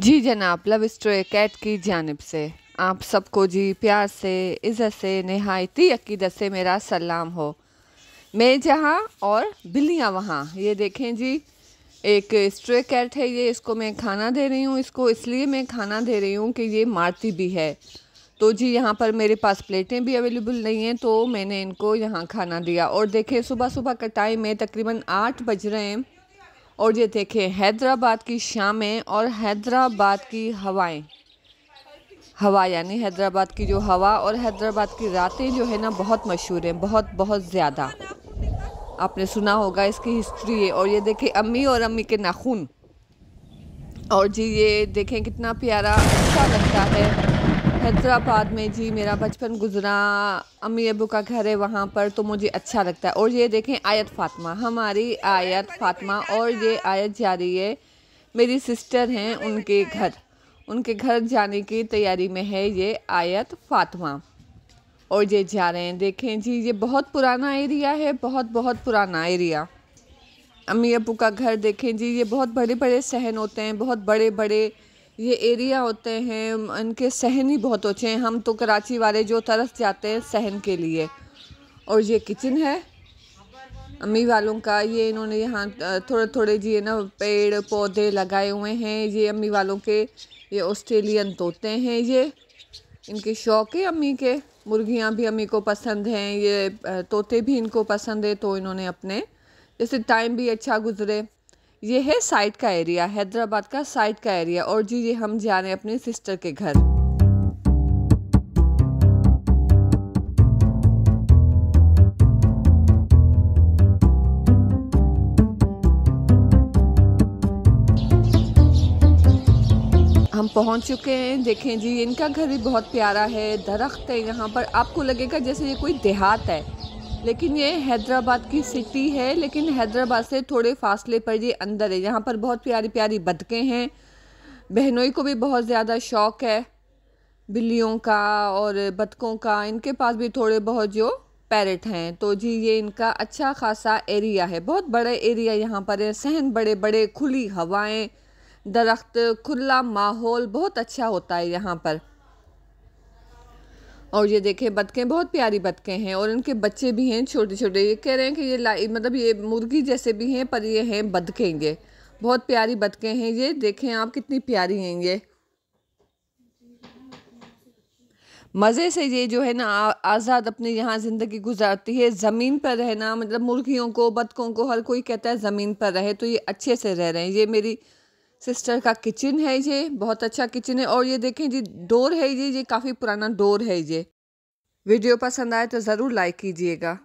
जी जनाब love story cat की जानब से आप सबको जी प्यार से इज़्ज़त से नहायती अकीदत से मेरा सलाम हो मैं जहाँ और बिल्लियाँ वहाँ ये देखें जी एक स्ट्रे कैट है ये इसको मैं खाना दे रही हूँ इसको इसलिए मैं खाना दे रही हूँ कि ये मारती भी है तो जी यहाँ पर मेरे पास प्लेटें भी अवेलेबल नहीं हैं तो मैंने इनको यहाँ खाना दिया और देखें सुबह सुबह का टाइम है तकरीबन आठ बज रहे हैं और ये देखें हैदराबाद की शामें और हैदराबाद की हवाएं हवा यानी हैदराबाद की जो हवा और हैदराबाद की रातें जो है ना बहुत मशहूर हैं बहुत बहुत ज़्यादा आपने सुना होगा इसकी हिस्ट्री है और ये देखें अम्मी और अम्मी के नाखून और जी ये देखें कितना प्यारा अच्छा लगता है हैदराबाद में जी मेरा बचपन गुजरा अम्मी अबू का घर है वहाँ पर तो मुझे अच्छा लगता है और ये देखें आयत फातिमा हमारी आयत फातिमा और ये आयत जा रही है मेरी सिस्टर हैं उनके घर उनके घर जाने की तैयारी में है ये आयत फातिमा और ये जा रहे हैं देखें जी ये बहुत पुराना एरिया है बहुत बहुत पुराना एरिया अम्मी अबू का घर देखें जी ये बहुत बड़े बड़े सहन होते हैं बहुत बड़े बड़े ये एरिया होते हैं इनके सहन ही बहुत अच्छे हैं हम तो कराची वाले जो तरस जाते हैं सहन के लिए और ये किचन है अम्मी वालों का ये इन्होंने यहाँ थोड़े थोड़े जी ना पेड़ पौधे लगाए हुए हैं ये अम्मी वालों के ये ऑस्ट्रेलियन तोते हैं ये इनके शौक है अम्मी के मुर्गियाँ भी अम्मी को पसंद हैं ये तोते भी इनको पसंद है तो इन्होंने अपने जैसे टाइम भी अच्छा गुजरे ये है साइड का एरिया हैदराबाद का साइड का एरिया और जी ये हम जा रहे हैं अपने सिस्टर के घर हम पहुंच चुके हैं देखें जी इनका घर भी बहुत प्यारा है दरख्त है यहाँ पर आपको लगेगा जैसे ये कोई देहात है लेकिन ये हैदराबाद की सिटी है लेकिन हैदराबाद से थोड़े फासले पर ये अंदर है यहाँ पर बहुत प्यारी प्यारी बदकें हैं बहनोई को भी बहुत ज़्यादा शौक़ है बिल्लियों का और बतकों का इनके पास भी थोड़े बहुत जो पैरट हैं तो जी ये इनका अच्छा खासा एरिया है बहुत बड़ा एरिया यहाँ पर है सहन बड़े बड़े खुली हवाएं दरख्त खुला माहौल बहुत अच्छा होता है यहाँ पर और ये देखें बतखें बहुत प्यारी बतखें हैं और इनके बच्चे भी हैं छोटे छोटे ये कह रहे हैं कि ये ला मतलब ये मुर्गी जैसे भी हैं पर ये हैं बतखें ये बहुत प्यारी बतखें हैं ये देखें आप कितनी प्यारी हैं ये मज़े से ये जो है ना आज़ाद अपने यहाँ ज़िंदगी गुजारती है ज़मीन पर रहना मतलब मुर्गियों को बतखों को हर कोई कहता है ज़मीन पर रहे तो ये अच्छे से रह रहे हैं ये मेरी सिस्टर का किचन है ये बहुत अच्छा किचन है और ये देखें जी डोर है ये ये काफ़ी पुराना डोर है ये वीडियो पसंद आए तो ज़रूर लाइक कीजिएगा